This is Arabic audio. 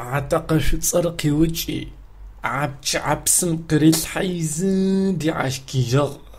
عتقشصر وجهي عبش عبسم قريل حيزن دي عشكيجغ